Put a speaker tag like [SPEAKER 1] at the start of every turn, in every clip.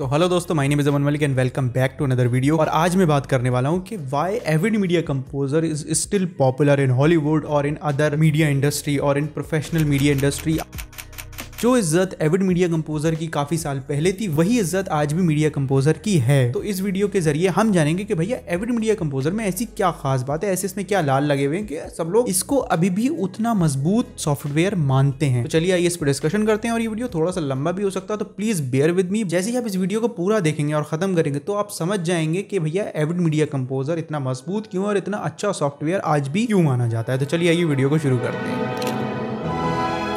[SPEAKER 1] तो हेलो दोस्तों my name is Aman Malik and welcome back to another video और आज मैं बात करने वाला हूँ कि why every media composer is still popular in Hollywood और इन अदर मीडिया इंडस्ट्री और इन प्रोफेशनल मीडिया इंडस्ट्री जो इज्जत एविड मीडिया कंपोजर की काफी साल पहले थी वही इज्जत आज भी मीडिया कंपोजर की है तो इस वीडियो के जरिए हम जानेंगे कि भैया एविड मीडिया कंपोजर में ऐसी क्या खास बात है ऐसे इसमें क्या लाल लगे हुए हैं कि सब लोग इसको अभी भी उतना मजबूत सॉफ्टवेयर मानते हैं तो चलिए आइए इस पर डिस्कशन करते हैं और ये वीडियो थोड़ा सा लंबा भी हो सकता है तो प्लीज बेयर विद मी जैसे ही आप इस वीडियो को पूरा देखेंगे और खत्म करेंगे तो आप समझ जाएंगे कि भैया एविड मीडिया कंपोजर इतना मजबूत क्यों और इतना अच्छा सॉफ्टवेयर आज भी क्यों माना जाता है तो चलिए आइए वीडियो को शुरू करते हैं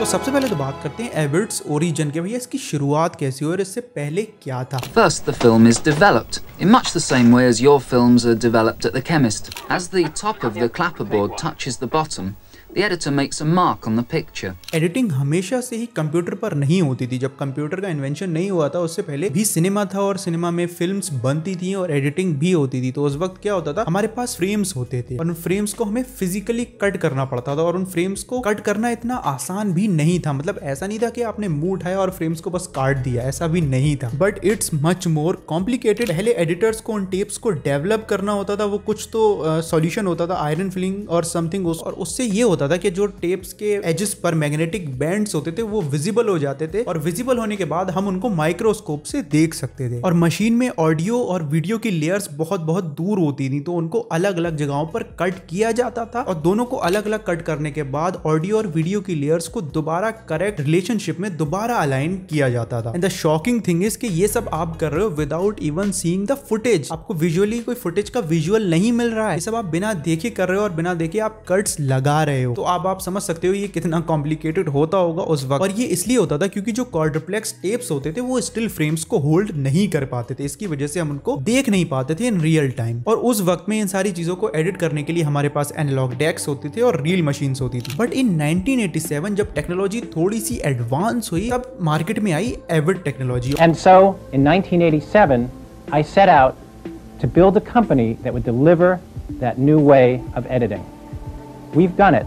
[SPEAKER 1] तो सबसे पहले तो बात करते हैं एवर्ट्स ओरिजिन के भैया इसकी शुरुआत कैसी हुई और इससे पहले क्या था first the film is developed in much the same way as your films are developed at the chemist as the top of the clapperboard touches the bottom The editor makes a mark on the picture. Editing हमेशा से ही computer पर नहीं होती थी जब computer का invention नहीं हुआ था उससे पहले भी सिनेमा था और सिनेमा में फिल्म्स बनती थी और एडिटिंग भी होती थी तो उस वक्त क्या होता था हमारे पास फ्रेम्स होते थे और उन फ्रेम्स को हमें फिजिकली कट करना पड़ता था और उन फ्रेम्स को कट करना इतना आसान भी नहीं था मतलब ऐसा नहीं था कि आपने मुंह उठाया और फ्रेम्स को बस काट दिया ऐसा भी नहीं था but it's much more complicated पहले एडिटर्स को उन टेप्स को डेवलप करना होता था वो कुछ तो सोल्यूशन uh, होता था आयरन फिलिंग और समथिंग और उससे ये होता होता था कि जो टेप्स के एजेस पर मैग्नेटिक बैंड्स होते थे वो विजिबल हो जाते थे और विजिबल होने के बाद हम उनको माइक्रोस्कोप से देख सकते थे और मशीन में ऑडियो और वीडियो की लेयर्स बहुत बहुत दूर होती थी तो उनको अलग अलग जगहों पर कट किया जाता था और दोनों को अलग अलग कट करने के बाद ऑडियो और वीडियो की लेयर्स को दोबारा करेक्ट रिलेशनशिप में दोबारा अलाइन किया जाता था and the shocking thing is कि ये सब आप कर रहे हो without even seeing the footage आपको विजुअली कोई फुटेज का विजुअल नहीं मिल रहा है ये सब आप बिना देखे कर रहे हो और बिना देखे आप कट्स लगा रहे हो तो आप आप समझ सकते हो ये कितना कॉम्प्लिकेटेड होता होगा उस वक्त और ये इसलिए होता था क्योंकि जो कॉर्डप्लेक्स टेप्स होते थे वो स्टिल फ्रेम्स को होल्ड नहीं कर पाते थे इसकी वजह से हम उनको देख नहीं पाते थे इन रियल टाइम और उस वक्त में इन सारी चीजों को एडिट करने के लिए हमारे पास एनालॉग डेक्स होते थे और रियल मशीन होती थी बट इन नाइनटीन जब टेक्नोलॉजी थोड़ी सी एडवांस हुई तब मार्केट में आई Avid technology and so in 1987 I set out to build a company that would deliver that new way of editing we have done it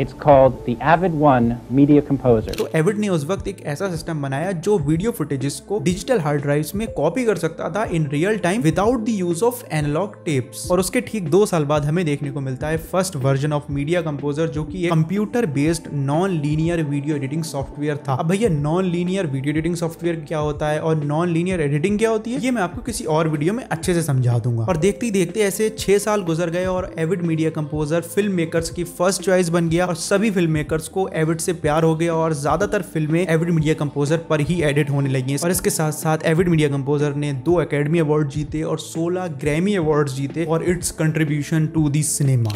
[SPEAKER 1] it's called the Avid one media composer तो Avid ने उस वक्त एक ऐसा system बनाया जो video footages को digital hard drives में कॉपी कर सकता था इन real time without the use of analog tapes और उसके ठीक दो साल बाद हमें देखने को मिलता है first version of media composer जो कि computer based non linear video editing software था अब भैया non linear video editing software क्या होता है और नॉन लीनियर एडिटिंग क्या होती है ये मैं आपको किसी और वीडियो में अच्छे से समझा दूंगा और देखते ही देखते ऐसे छह साल गुजर गए और Avid media composer film makers की फर्स्ट चॉइस बन गया और सभी फिल्म मेकर्स को एविड से प्यार हो गया और ज्यादातर फिल्में एविड मीडिया कंपोजर पर ही एडिट होने लगी और इसके साथ साथ एविड मीडिया कंपोजर ने दो एकेडमी अवार्ड जीते और सोलह ग्रैमी अवार्ड जीते और its contribution to the cinema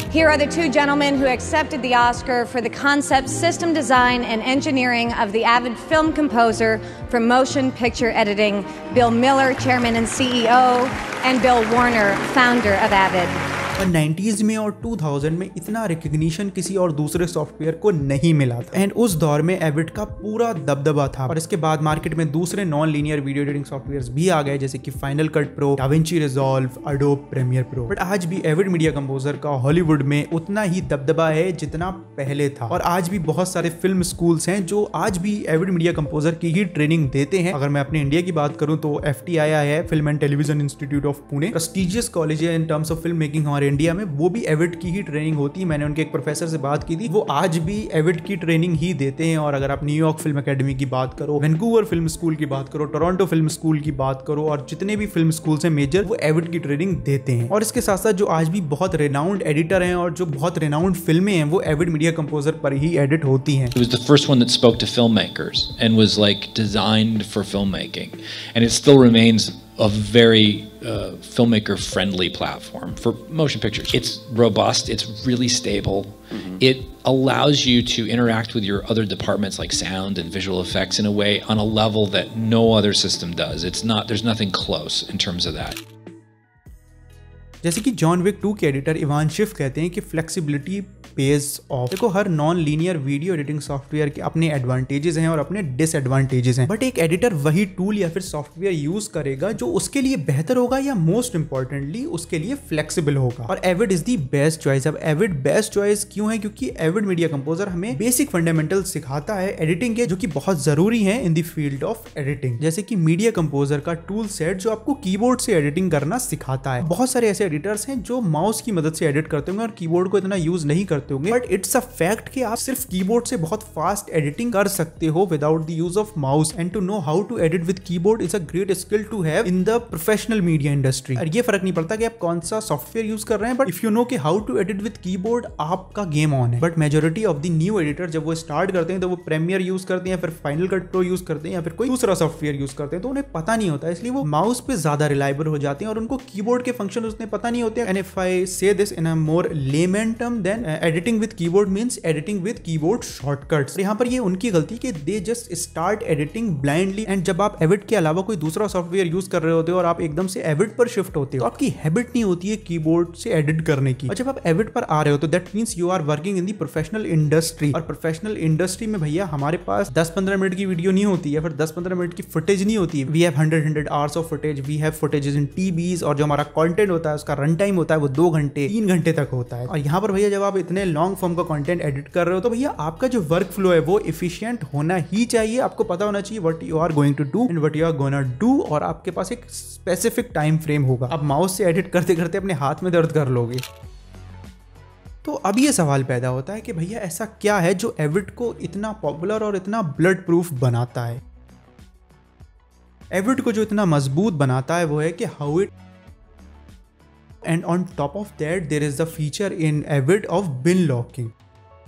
[SPEAKER 1] design and engineering editing Bill Miller chairman and CEO and Bill Warner founder of Avid पर 90s में और 2000 में इतना रिकग्निशन किसी और दूसरे सॉफ्टवेयर को नहीं मिला था एंड उस दौर में एविट का पूरा दबदबा था और इसके बाद मार्केट में दूसरे non linear video editing software भी आ गए जैसे कि Final cut Pro DaVinci Resolve Adobe Premiere Pro but आज भी एविड मीडिया कंपोजर का हॉलीवुड में उतना ही दबदबा है जितना पहले था और आज भी बहुत सारे फिल्म स्कूल्स हैं जो आज भी एविड मीडिया कंपोजर की ही ट्रेनिंग देते हैं अगर मैं अपने इंडिया की बात करूं तो एफ है film and television institute of Pune prestigious college है in terms of film making हमारे इंडिया में वो भी एविट की ही ट्रेनिंग होती है मैंने उनके एक प्रोफेसर से बात की थी वो आज भी एविट की ट्रेनिंग ही देते हैं और अगर आप न्यूयॉर्क फिल्म अकेडमी की बात करो वैनकूवर फिल्म स्कूल की बात करो टोरंटो फिल्म स्कूल की बात करो और जितने भी फिल्म स्कूल है मेजर वो एविट की ट्रेनिंग देते हैं और इसके साथ साथ जो आज भी बहुत रेनाउंड एडिटर हैं और जो बहुत रेनाउंड फिल्में हैं वो एविड मीडिया कंपोजर पर ही एडिट होती हैं was the first one that spoke to filmmakers and was like designed for filmmaking and it still remains a very uh, filmmaker friendly platform for motion pictures. It's robust, it's really stable. Mm-hmm. It allows you to interact with your other departments like sound and visual effects in a way on a level that no other system does. It's not there's nothing close in terms of that. जैसे कि John Wick two के editor Evan Schiff कहते हैं कि flexibility page of देखो हर non linear video editing software के अपने एडवांटेजेस हैं और अपने डिसएडवांटेजेस हैं बट एक एडिटर वही टूल या फिर सॉफ्टवेयर यूज करेगा जो उसके लिए बेहतर होगा या मोस्ट इंपॉर्टेंटली उसके लिए फ्लेक्सिबल होगा और Avid is the best choice अब एविड बेस्ट चॉइस क्यों है क्योंकि एविड मीडिया कंपोजर हमें बेसिक फंडामेंटल सिखाता है एडिटिंग के जो कि बहुत जरूरी है in the field of editing जैसे कि मीडिया कंपोजर का टूल सेट जो आपको कीबोर्ड से एडिटिंग करना सिखाता है बहुत सारे ऐसे एडिटर्स हैं जो माउस की मदद से एडिट करते होंगे और कीबोर्ड को इतना यूज नहीं करते होंगे बट इट्स अ फैक्ट कि आप सिर्फ कीबोर्ड से बहुत फास्ट एडिटिंग कर सकते हो without the use of mouse and to know how to edit with keyboard is a great skill to have in the professional media industry और ये फर्क नहीं पड़ता कि आप कौन सा सॉफ्टवेयर यूज कर रहे हैं बट इफ यू नो कि how to edit with keyboard आपका गेम ऑन है but majority of the new editor जब वो स्टार्ट करते हैं तो वो प्रीमियर यूज करते हैं फिर फाइनल कट प्रो यूज करते हैं या फिर कोई दूसरा सॉफ्टवेयर यूज करते हैं तो उन्हें पता नहीं होता इसलिए वो माउस पे ज्यादा रिलायबल हो जाते हैं और उनको कीबोर्ड के फंक्शन उसने पता पता नहीं होते and if I say this in a more layman term then editing with keyboard means editing with keyboard shortcut यहाँ पर ये उनकी गलती कि they just start editing blindly and जब आप एविट के अलावा कोई दूसरा सॉफ्टवेयर यूज कर रहे होते हो और आप एकदम से एविट पर शिफ्ट होते हो तो आपकी हैबिट नहीं होती है कीबोर्ड से एडिट करने की और जब आप एविट पर आ रहे हो तो that means you are working in the professional industry और प्रोफेशनल इंडस्ट्री में भैया हमारे पास दस पंद्रह मिनट की वीडियो नहीं होती है फिर दस पंद्रह मिनट की फुटेज नहीं होती है we have hundred hundred hours of footage we have footage in TVs और जो हमारा कॉन्टेंट होता है उसका उसका रन टाइम होता है वो दो घंटे तीन घंटे तक होता है और यहाँ पर भैया जब आप इतने लॉन्ग फॉर्म का कॉन्टेंट एडिट कर रहे हो तो भैया आपका जो वर्क फ्लो है वो इफिशियंट होना ही चाहिए आपको पता होना चाहिए what you are going to do and what you are gonna do और आपके पास एक स्पेसिफिक टाइम फ्रेम होगा आप माउस से एडिट करते करते अपने हाथ में दर्द कर लोगे तो अब ये सवाल पैदा होता है कि भैया ऐसा क्या है जो एविट को इतना पॉपुलर और इतना ब्लड प्रूफ बनाता है एविट को जो इतना मजबूत बनाता है वो है कि how it and on top of that there is the feature in avid of bin locking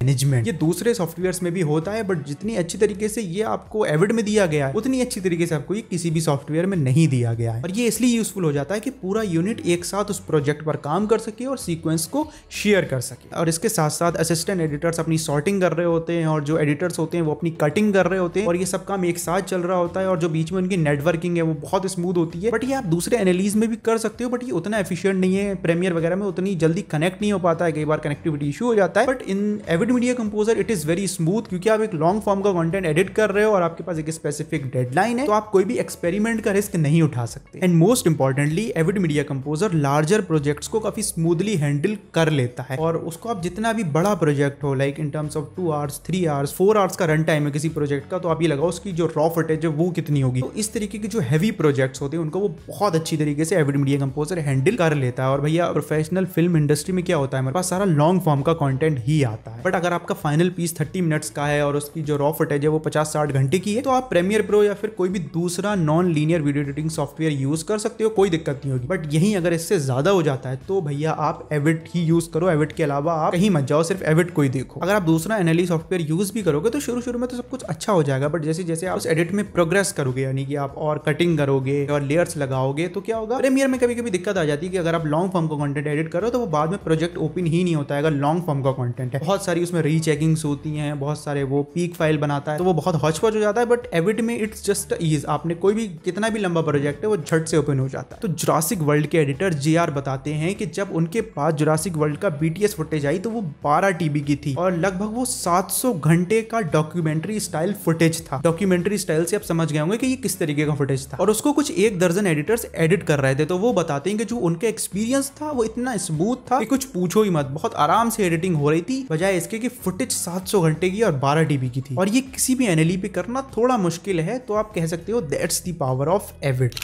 [SPEAKER 1] management ये दूसरे सॉफ्टवेयर में भी होता है बट जितनी अच्छी तरीके से ये आपको एविड में दिया गया है उतनी अच्छी तरीके से आपको ये किसी भी सॉफ्टवेयर में नहीं दिया गया है और ये इसलिए यूजफुल हो जाता है कि पूरा यूनिट एक साथ उस प्रोजेक्ट पर काम कर सके और सीक्वेंस को शेयर कर सके और इसके साथ साथ असिस्टेंट एडिटर्स अपनी सॉर्टिंग कर रहे होते हैं और जो एडिटर्स होते हैं वो अपनी कटिंग कर रहे होते हैं और ये सब काम एक साथ चल रहा होता है और जो बीच में उनकी नेटवर्किंग है वो बहुत स्मूथ होती है बट ये आप दूसरे एनालिस में भी कर सकते हो बट ये उतना एफिशियंट नहीं है प्रीमियर वगैरह में उतनी जल्दी कनेक्ट नहीं हो पाता है कई बार कनेक्टिविटी इशू हो जाता है but in Avid rapid media composer it is very smooth क्योंकि आप एक लॉन्ग फॉर्म का कंटेंट एडिट कर रहे हो और आपके पास एक स्पेसिफिक डेडलाइन है तो आप कोई भी एक्सपेरिमेंट का रिस्क नहीं उठा सकते and most importantly Avid media composer larger projects को काफी स्मूथली हैंडल कर लेता है और उसको आप जितना भी बड़ा प्रोजेक्ट हो like in terms of two hours three hours four hours का रन टाइम है किसी प्रोजेक्ट का तो आप ये लगाओ उसकी जो रॉ फुटेज है वो कितनी होगी तो इस तरीके के जो हैवी प्रोजेक्ट्स होते हैं उनको वो बहुत अच्छी तरीके से एविड मीडिया कंपोजर हैंडल कर लेता है और भैया प्रोफेशनल फिल्म इंडस्ट्री में क्या होता है हमारे पास सारा लॉन्ग फॉर्म का कॉन्टेंट ही आता है बट बट अगर आपका फाइनल पीस थर्टी मिनट्स का है और उसकी जो रॉ फुटेज है वो पचास साठ घंटे की है तो आप प्रीमियर प्रो या फिर कोई भी दूसरा non linear video editing software use कर सकते हो कोई दिक्कत नहीं होगी बट यही अगर इससे ज्यादा हो जाता है तो भैया आप एविट ही यूज करो एविट के अलावा आप कहीं मत जाओ सिर्फ एविट को ही देखो अगर आप दूसरा एनएलई सॉफ्टवेयर यूज भी करोगे तो शुरू शुरू में तो सब कुछ अच्छा हो जाएगा बट जैसे जैसे आप उस एडिट में प्रोग्रेस करोगे यानी कि आप और कटिंग करोगे और लेयर्स लगाओगे तो क्या होगा प्रीमियर में कभी कभी दिक्कत आ जाती है कि अगर आप लॉन्ग फॉर्म का कंटेंट एडिट करो तो वो बाद में प्रोजेक्ट ओपन ही नहीं होता है अगर लॉन्ग फॉर्म का कंटेंट है बहुत सारी उसमें रीचेकिंग्स होती हैं बहुत सारे वो पीक फाइल बनाता है तो वो बहुत हॉचपॉच हो जाता है बट एविट में इट्स जस्ट ईज आपने कोई भी कितना भी लंबा प्रोजेक्ट है वो झट से ओपन हो जाता है तो जुरासिक वर्ल्ड के एडिटर जे बताते हैं कि जब उनके पास जुरासिक वर्ल्ड का बी फुटेज आई तो वो बारह टीबी की थी और लगभग वो सात घंटे का डॉक्यूमेंट्री स्टाइल फुटेज था डॉक्यूमेंट्री स्टाइल से आप समझ गए होंगे कि ये किस तरीके का फुटेज था और उसको कुछ एक दर्जन एडिटर्स एडिट कर रहे थे तो वो बताते हैं कि जो उनका एक्सपीरियंस था वो इतना स्मूथ था कि कुछ पूछो ही मत बहुत आराम से एडिटिंग हो रही थी बजाय इसके देखें कि फुटेज 700 घंटे की और 12 डीबी की थी और ये किसी भी एनएलई पे करना थोड़ा मुश्किल है तो आप कह सकते हो that's the power of Avid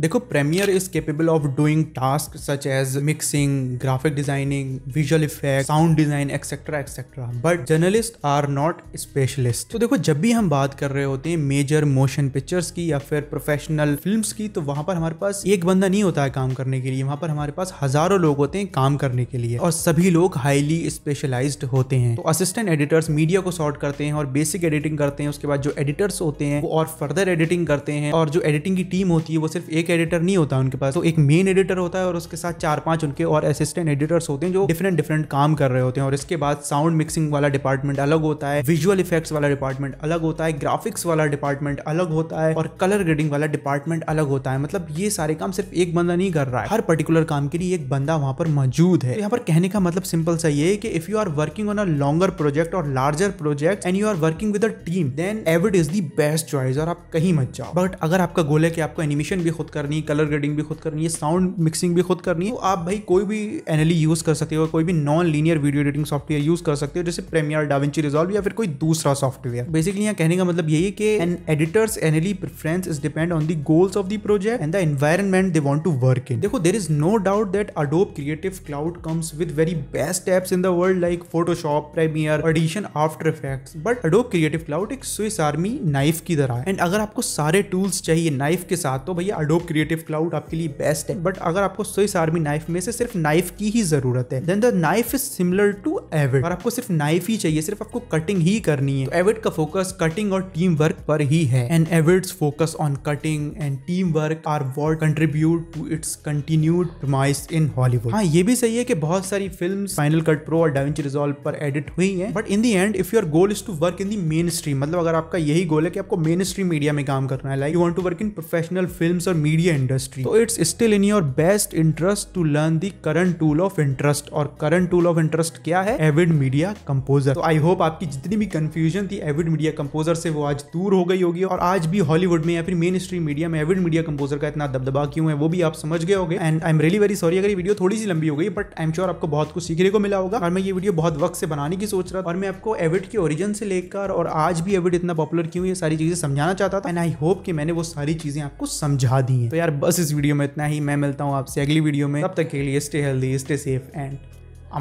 [SPEAKER 1] देखो Premiere is capable of doing task such as mixing graphic designing visual effect sound design etcetera etcetera but journalist are not specialist तो देखो जब भी हम बात कर रहे होते हैं मेजर मोशन पिक्चर्स की या फिर प्रोफेशनल फिल्म की तो वहां पर हमारे पास एक बंदा नहीं होता है काम करने के लिए वहां पर हमारे पास हजारों लोग होते हैं काम करने के लिए और सभी लोग हाईली स्पेशलाइज होते हैं तो असिस्टेंट एडिटर्स मीडिया को सॉर्ट करते हैं और बेसिक एडिटिंग करते हैं उसके बाद जो एडिटर्स होते हैं वो और फर्दर एडिटिंग करते हैं और जो एडिटिंग की टीम होती है वो सिर्फ एक एक एडिटर नहीं होता उनके पास तो एक मेन एडिटर होता है और उसके साथ चार पांच उनके और असिस्टेंट एडिटर्स होते हैं जो डिफरेंट डिफरेंट काम कर रहे होते हैं और इसके बाद साउंड मिक्सिंग वाला डिपार्टमेंट अलग होता है विजुअल इफेक्ट्स वाला डिपार्टमेंट अलग होता है ग्राफिक्स वाला डिपार्टमेंट अलग होता है और कलर ग्रेडिंग वाला डिपार्टमेंट अलग होता है मतलब ये सारे काम सिर्फ एक बंदा नहीं कर रहा है हर पर्टिकुलर काम के लिए एक बंदा वहां पर मौजूद है तो यहाँ पर कहने का मतलब सिंपल सा ये है कि if you are working on a longer project और larger project and you are working with a team then Avid is the best choice और आप कहीं मत जाओ बट अगर आपका गोल है कि आपको एनिमेशन भी खुद करनी है कलर ग्रेडिंग भी खुद करनी है साउंड मिक्सिंग भी खुद करनी है तो आप भाई कोई भी एनएलई यूज़ e कर सकते हो कोई भी non linear video editing software use कर सकते हो जैसे प्रेमियर डाविची रिजॉल्व या फिर कोई दूसरा सॉफ्टवेयर बेसिकली यहाँ कहने का मतलब यही कि an editors NLE preference is depend on the goals of the project and the environment they want to work in देखो there is no doubt that Adobe creative cloud comes with very best apps in the world like Photoshop Premiere edition after effects but Adobe creative cloud एक Swiss army knife की तरह है and अगर आपको सारे tools चाहिए knife के साथ तो भैया अडोप क्रिएटिव क्लाउड आपके लिए बेस्ट है बट अगर आपको स्विस आर्मी नाइफ में से सिर्फ नाइफ की ही जरूरत है then the knife is similar to Avid और आपको सिर्फ नाइफ ही चाहिए सिर्फ आपको कटिंग ही करनी है तो एविड का फोकस कटिंग और टीम वर्क पर ही है and Avid's focus on cutting and team work are what contribute to its continued promise in Hollywood हाँ ये भी सही है कि बहुत सारी फिल्म फाइनल कट प्रो और डाविंची रिजॉल्व पर एडिट हुई है but in the end if your goal is to work in the mainstream मतलब अगर आपका यही गोल है कि आपको मेन स्ट्रीम मीडिया में काम करना है like you want to work in professional film और मीडिया मीडिया इंडस्ट्री तो it's still in your best interest to learn the current tool of interest और करंट टूल ऑफ इंटरेस्ट क्या है Avid media composer तो I hope आपकी जितनी भी confusion थी एविड मीडिया कंपोजर से वो आज दूर हो गई होगी और आज भी हॉलीवुड में या फिर मेन स्ट्रीम मीडिया में एविड मीडिया कंपोजर का इतना दबदबा क्यों है वो भी आप समझ गए होंगे and I am really very sorry अगर ये वीडियो थोड़ी सी लंबी हो गई बट आई एम श्योर आपको बहुत कुछ सीखने को मिला होगा और मैं ये वीडियो बहुत वक्त से बनाने की सोच रहा था और मैं आपको एविड के ओरिजिन से लेकर और आज भी एविड इतना पॉपुलर क्यों ये सारी चीजें समझाना चाहता था एंड आई होप कि मैंने वो सारी चीजें आपको समझा दी है तो यार बस इस वीडियो में इतना ही मैं मिलता हूँ आपसे अगली वीडियो में तब तक के लिए stay healthy stay safe and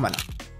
[SPEAKER 1] Aman